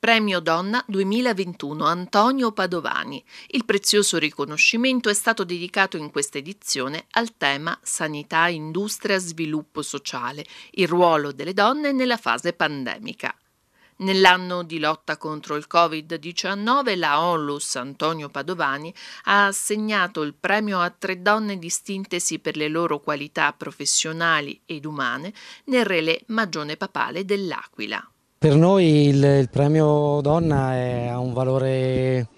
Premio Donna 2021 Antonio Padovani. Il prezioso riconoscimento è stato dedicato in questa edizione al tema Sanità, Industria, Sviluppo Sociale, il ruolo delle donne nella fase pandemica. Nell'anno di lotta contro il Covid-19 la Onlus Antonio Padovani ha assegnato il premio a tre donne distintesi per le loro qualità professionali ed umane nel relè Magione Papale dell'Aquila. Per noi il, il premio donna è, ha un valore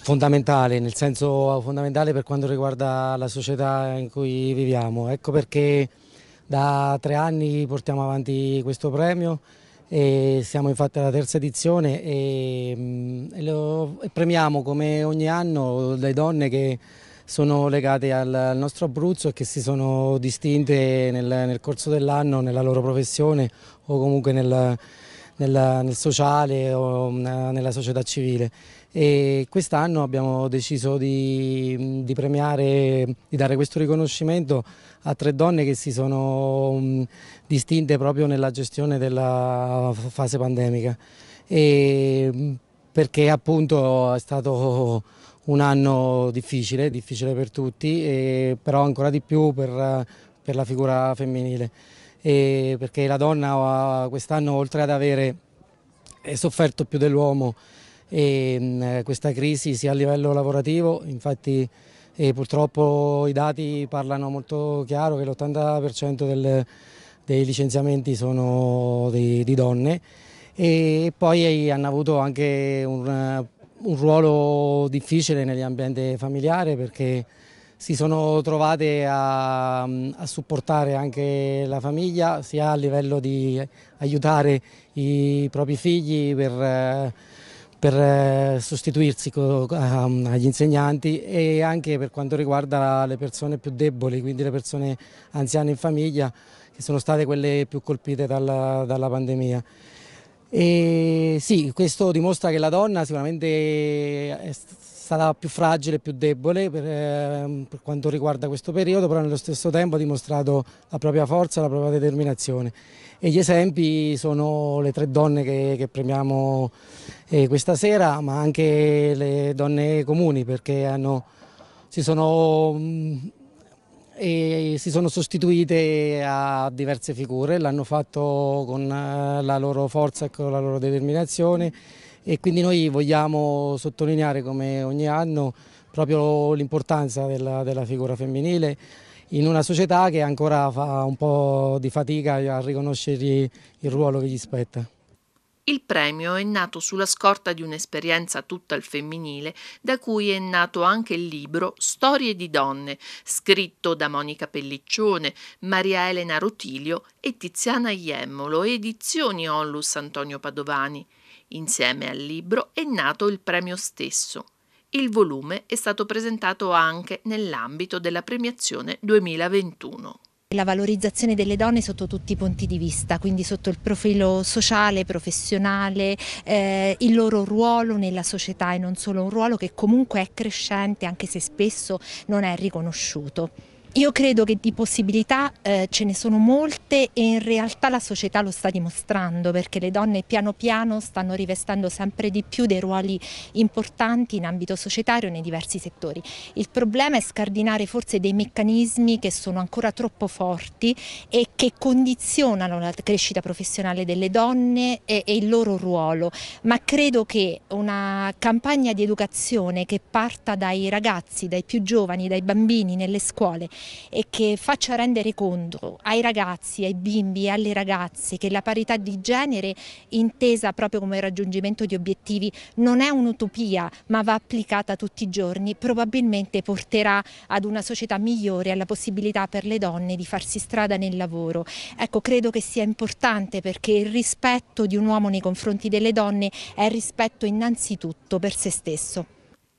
fondamentale, nel senso fondamentale per quanto riguarda la società in cui viviamo. Ecco perché da tre anni portiamo avanti questo premio e siamo infatti alla terza edizione e, mm, e, lo, e premiamo come ogni anno le donne che sono legate al nostro Abruzzo e che si sono distinte nel, nel corso dell'anno nella loro professione o comunque nel, nel, nel sociale o mm, nella società civile. quest'anno abbiamo deciso di, di, premiare, di dare questo riconoscimento a tre donne che si sono mm, distinte proprio nella gestione della fase pandemica. E mm, perché appunto è stato un anno difficile, difficile per tutti, però ancora di più per, per la figura femminile, e perché la donna quest'anno oltre ad avere sofferto più dell'uomo mm, questa crisi sia a livello lavorativo, infatti purtroppo i dati parlano molto chiaro che l'80% dei licenziamenti sono di, di donne e poi hanno avuto anche un un ruolo difficile nell'ambiente familiare perché si sono trovate a, a, supportare anche la famiglia sia a livello di aiutare i propri figli per, per eh, sostituirsi agli insegnanti e anche per quanto riguarda le persone più deboli, quindi le persone anziane in famiglia che sono state quelle più colpite dalla, dalla pandemia. E sì, questo dimostra che la donna sicuramente è stata più fragile, più debole per, ehm, per, quanto riguarda questo periodo, però nello stesso tempo ha dimostrato la propria forza, la propria determinazione. E gli esempi sono le tre donne che, che premiamo eh, questa sera, ma anche le donne comuni perché hanno, si sono mh, mm, e si sono sostituite a diverse figure, l'hanno fatto con eh, la loro forza e con la loro determinazione e quindi noi vogliamo sottolineare come ogni anno proprio l'importanza della, della figura femminile in una società che ancora fa un po' di fatica a riconoscere il ruolo che gli spetta. Il premio è nato sulla scorta di un'esperienza tutta al femminile, da cui è nato anche il libro Storie di donne, scritto da Monica Pelliccione, Maria Elena Rotilio e Tiziana Iemmolo, edizioni Onlus Antonio Padovani. Insieme al libro è nato il premio stesso. Il volume è stato presentato anche nell'ambito della premiazione 2021. La valorizzazione delle donne sotto tutti i punti di vista, quindi sotto il profilo sociale, professionale, eh, il loro ruolo nella società e non solo un ruolo che comunque è crescente anche se spesso non è riconosciuto. Io credo che di possibilità eh, ce ne sono molte e in realtà la società lo sta dimostrando perché le donne piano piano stanno rivestendo sempre di più dei ruoli importanti in ambito societario nei diversi settori. Il problema è scardinare forse dei meccanismi che sono ancora troppo forti e che condizionano la crescita professionale delle donne e, e il loro ruolo, ma credo che una campagna di educazione che parta dai ragazzi, dai più giovani, dai bambini nelle scuole e che faccia rendere conto ai ragazzi, ai bimbi e alle ragazze che la parità di genere intesa proprio come raggiungimento di obiettivi non è un'utopia ma va applicata tutti i giorni probabilmente porterà ad una società migliore, alla possibilità per le donne di farsi strada nel lavoro. Ecco, credo che sia importante perché il rispetto di un uomo nei confronti delle donne è rispetto innanzitutto per se stesso.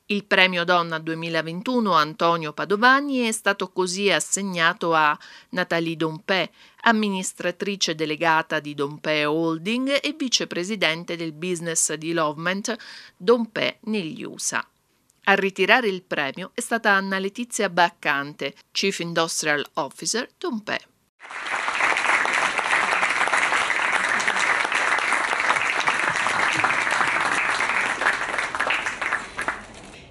Il premio Donna 2021 Antonio Padovani è stato così assegnato a Nathalie Dompé, amministratrice delegata di Dompé Holding e vicepresidente del business development Dompé negli USA. A ritirare il premio è stata Anna Letizia Baccante, Chief Industrial Officer Dompé.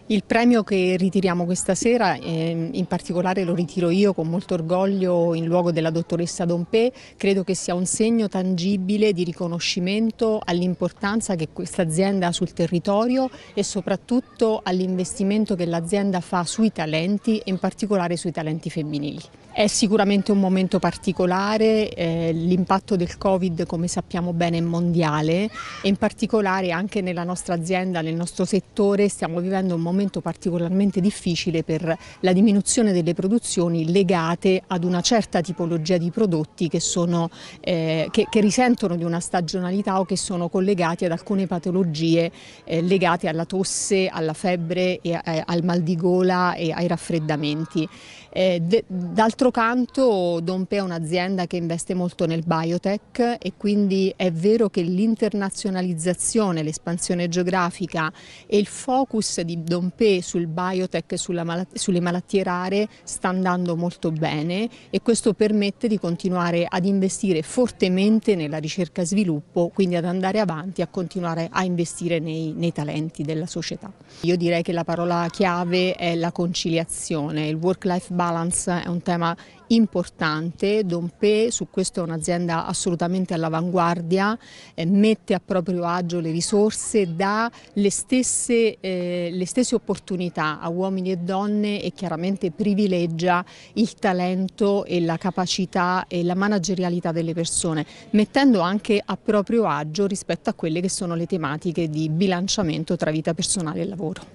Il premio che ritiriamo questa sera, eh, in particolare lo ritiro io con molto orgoglio in luogo della dottoressa Dompe, credo che sia un segno tangibile di riconoscimento all'importanza che questa azienda ha sul territorio e soprattutto all'investimento che l'azienda fa sui talenti e in particolare sui talenti femminili. È sicuramente un momento particolare, eh, l'impatto del Covid come sappiamo bene è mondiale e in particolare anche nella nostra azienda, nel nostro settore stiamo vivendo un momento momento particolarmente difficile per la diminuzione delle produzioni legate ad una certa tipologia di prodotti che, sono, eh, che, che risentono di una stagionalità o che sono collegati ad alcune patologie eh, legate alla tosse, alla febbre, e, eh, al mal di gola e ai raffreddamenti. Eh, d'altro canto Dompe è un'azienda che investe molto nel biotech e quindi è vero che l'internazionalizzazione, l'espansione geografica e il focus di Dompe Pompei sul biotech e malat sulle malattie rare sta andando molto bene e questo permette di continuare ad investire fortemente nella ricerca e sviluppo, quindi ad andare avanti, a continuare a investire nei, nei talenti della società. Io direi che la parola chiave è la conciliazione, il work-life balance è un tema importante, Dompe su questo è un'azienda assolutamente all'avanguardia, eh, mette a proprio agio le risorse, dà le stesse, eh, le stesse, opportunità a uomini e donne e chiaramente privilegia il talento e la capacità e la managerialità delle persone, mettendo anche a proprio agio rispetto a quelle che sono le tematiche di bilanciamento tra vita personale e lavoro.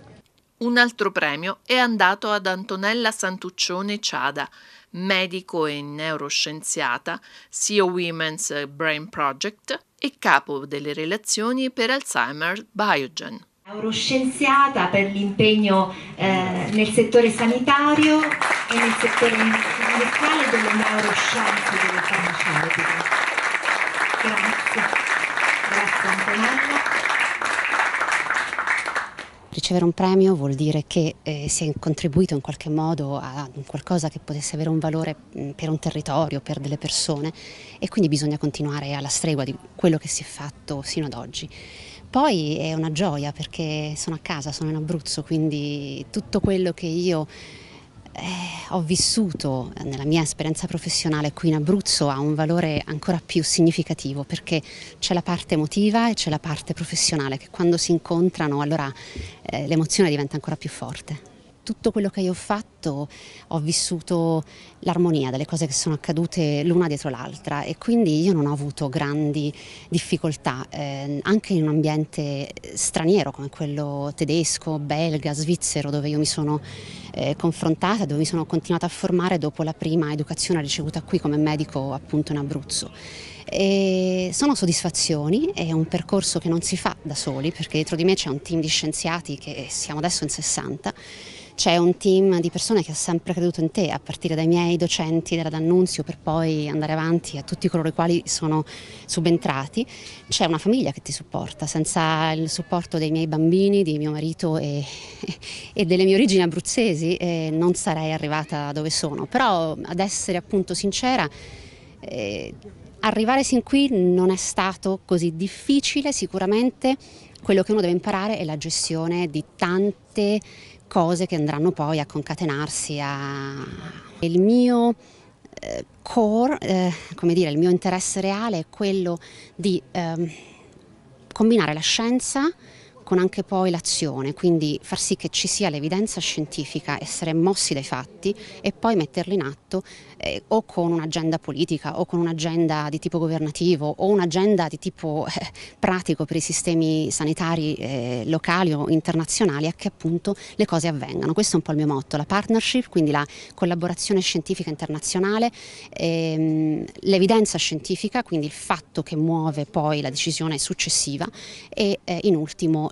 Un altro premio è andato ad Antonella Santuccione Ciada, medico e neuroscienziata, CEO Women's Brain Project e capo delle relazioni per Alzheimer Biogen. Neuroscienziata per l'impegno eh, nel settore sanitario e nel settore industriale delle neuroscienze e delle farmaceutiche. ricevere un premio vuol dire che eh, si è contribuito in qualche modo a qualcosa che potesse avere un valore mm, per un territorio, per delle persone e quindi bisogna continuare alla stregua di quello che si è fatto sino ad oggi. Poi è una gioia perché sono a casa, sono in Abruzzo, quindi tutto quello che io eh, ho vissuto nella mia esperienza professionale qui in Abruzzo ha un valore ancora più significativo perché c'è la parte emotiva e c'è la parte professionale che quando si incontrano allora eh, l'emozione diventa ancora più forte tutto quello che io ho fatto ho vissuto l'armonia delle cose che sono accadute l'una dietro l'altra e quindi io non ho avuto grandi difficoltà eh, anche in un ambiente straniero come quello tedesco, belga, svizzero dove io mi sono eh, confrontata, dove mi sono continuata a formare dopo la prima educazione ricevuta qui come medico appunto in Abruzzo. E sono soddisfazioni, è un percorso che non si fa da soli perché dietro di me c'è un team di scienziati che siamo adesso in 60 c'è un team di persone che ha sempre creduto in te, a partire dai miei docenti della D'Annunzio per poi andare avanti a tutti coloro i quali sono subentrati. C'è una famiglia che ti supporta, senza il supporto dei miei bambini, di mio marito e, e delle mie origini abruzzesi eh, non sarei arrivata dove sono. Però ad essere appunto sincera... Eh, arrivare sin qui non è stato così difficile, sicuramente quello che uno deve imparare è la gestione di tante cose che andranno poi a concatenarsi a... Il mio eh, core, eh, come dire, il mio interesse reale è quello di eh, combinare la scienza con anche poi l'azione, quindi far sì che ci sia l'evidenza scientifica, essere mossi dai fatti e poi metterli in atto eh, o con un'agenda politica o con un'agenda di tipo governativo o un'agenda di tipo eh, pratico per i sistemi sanitari eh, locali o internazionali a che appunto le cose avvengano. Questo è un po' il mio motto, la partnership, quindi la collaborazione scientifica internazionale, ehm, l'evidenza scientifica, quindi il fatto che muove poi la decisione successiva e eh, in ultimo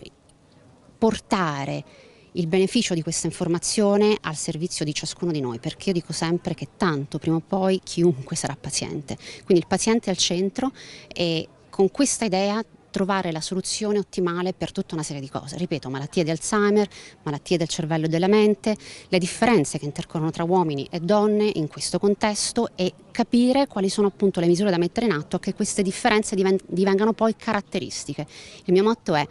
portare il beneficio di questa informazione al servizio di ciascuno di noi, perché io dico sempre che tanto prima o poi chiunque sarà paziente, quindi il paziente è al centro e con questa idea trovare la soluzione ottimale per tutta una serie di cose, ripeto, malattie di Alzheimer, malattie del cervello e della mente, le differenze che intercorrono tra uomini e donne in questo contesto e capire quali sono appunto le misure da mettere in atto che queste differenze divengano poi caratteristiche. Il mio motto è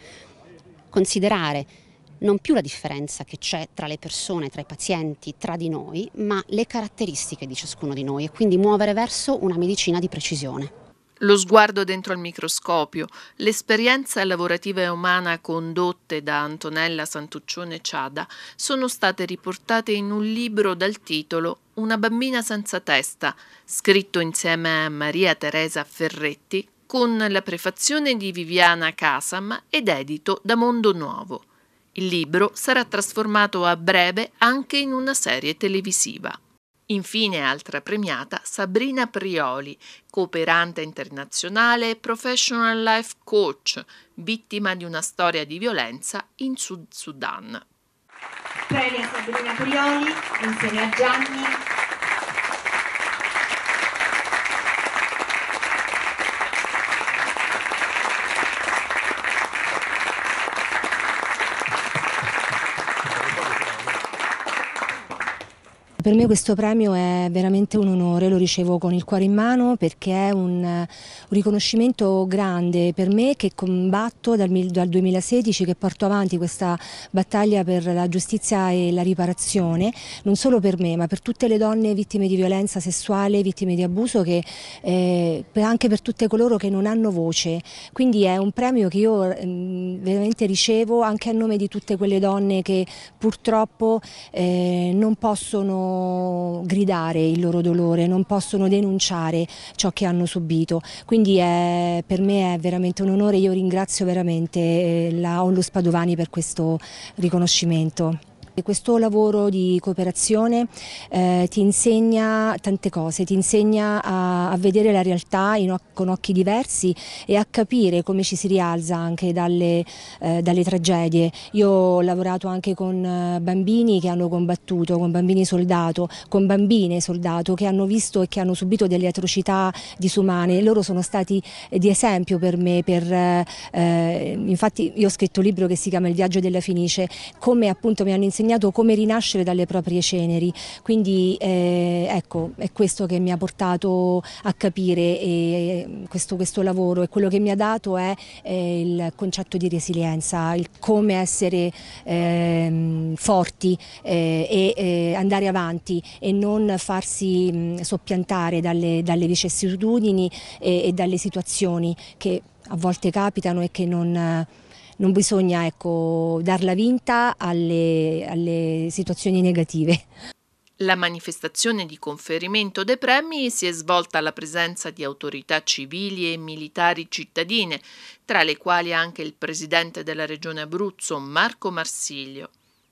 considerare non più la differenza che c'è tra le persone, tra i pazienti, tra di noi, ma le caratteristiche di ciascuno di noi e quindi muovere verso una medicina di precisione. Lo sguardo dentro al microscopio, l'esperienza lavorativa e umana condotte da Antonella Santuccione Ciada sono state riportate in un libro dal titolo Una bambina senza testa, scritto insieme a Maria Teresa Ferretti con la prefazione di Viviana Casam ed edito da Mondo Nuovo. Il libro sarà trasformato a breve anche in una serie televisiva. Infine, altra premiata, Sabrina Prioli, cooperante internazionale e professional life coach, vittima di una storia di violenza in Sud Sudan. Premia Sabrina Prioli insieme a Gianni Per me questo premio è veramente un onore, lo ricevo con il cuore in mano perché è un, un riconoscimento grande per me che combatto dal, dal, 2016, che porto avanti questa battaglia per la giustizia e la riparazione, non solo per me ma per tutte le donne vittime di violenza sessuale, vittime di abuso, che, eh, anche per tutte coloro che non hanno voce. Quindi è un premio che io mh, mm, veramente ricevo anche a nome di tutte quelle donne che purtroppo eh, non possono gridare il loro dolore, non possono denunciare ciò che hanno subito. Quindi è, per me è veramente un onore, io ringrazio veramente eh, la Onlus Padovani per questo riconoscimento. Questo lavoro di cooperazione eh, ti insegna tante cose, ti insegna a, a vedere la realtà in, con occhi diversi e a capire come ci si rialza anche dalle, eh, dalle tragedie. Io ho lavorato anche con eh, bambini che hanno combattuto, con bambini soldato, con bambine soldato che hanno visto e che hanno subito delle atrocità disumane. Loro sono stati di esempio per me, per, eh, eh infatti io ho scritto un libro che si chiama Il viaggio della finice, come appunto mi hanno insegnato insegnato come rinascere dalle proprie ceneri, quindi eh, ecco, è questo che mi ha portato a capire eh, questo, questo, lavoro e quello che mi ha dato è eh, il concetto di resilienza, il come essere ehm, eh, forti e eh, andare avanti e non farsi mh, mm, soppiantare dalle, dalle vicissitudini e, eh, e dalle situazioni che a volte capitano e che non non bisogna ecco, darla vinta alle, alle situazioni negative. La manifestazione di conferimento dei premi si è svolta alla presenza di autorità civili e militari cittadine, tra le quali anche il presidente della regione Abruzzo Marco Marsiglio.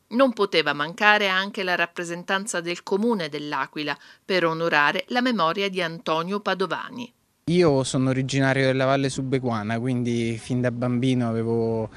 Non poteva mancare anche la rappresentanza del comune dell'Aquila per onorare la memoria di Antonio Padovani. Io sono originario della Valle Subequana, quindi fin da bambino avevo...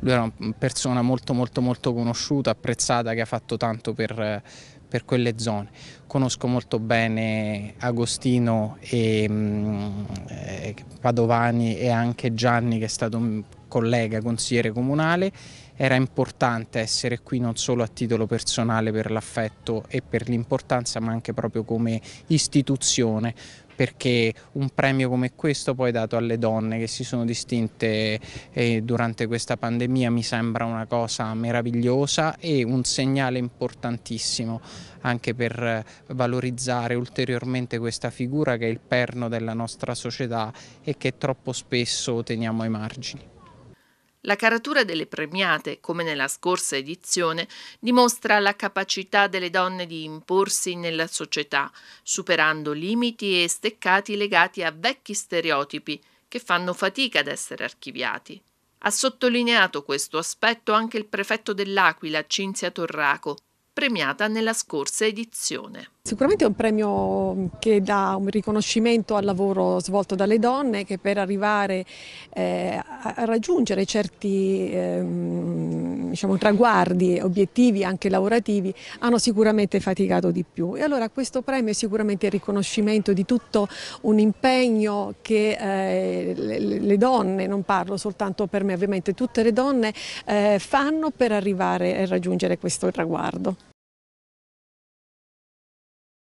lui era una persona molto molto molto conosciuta, apprezzata, che ha fatto tanto per, per quelle zone. Conosco molto bene Agostino e mh, mm, eh, Padovani e anche Gianni che è stato collega consigliere comunale, era importante essere qui non solo a titolo personale per l'affetto e per l'importanza ma anche proprio come istituzione perché un premio come questo poi dato alle donne che si sono distinte eh, durante questa pandemia mi sembra una cosa meravigliosa e un segnale importantissimo anche per eh, valorizzare ulteriormente questa figura che è il perno della nostra società e che troppo spesso teniamo ai margini. La caratura delle premiate, come nella scorsa edizione, dimostra la capacità delle donne di imporsi nella società, superando limiti e steccati legati a vecchi stereotipi che fanno fatica ad essere archiviati. Ha sottolineato questo aspetto anche il prefetto dell'Aquila, Cinzia Torraco, premiata nella scorsa edizione. Sicuramente è un premio che dà un riconoscimento al lavoro svolto dalle donne che per arrivare eh, a raggiungere certi eh, diciamo, traguardi, obiettivi anche lavorativi hanno sicuramente faticato di più e allora questo premio è sicuramente il riconoscimento di tutto un impegno che eh, le, le, donne, non parlo soltanto per me ovviamente, tutte le donne eh, fanno per arrivare a raggiungere questo traguardo.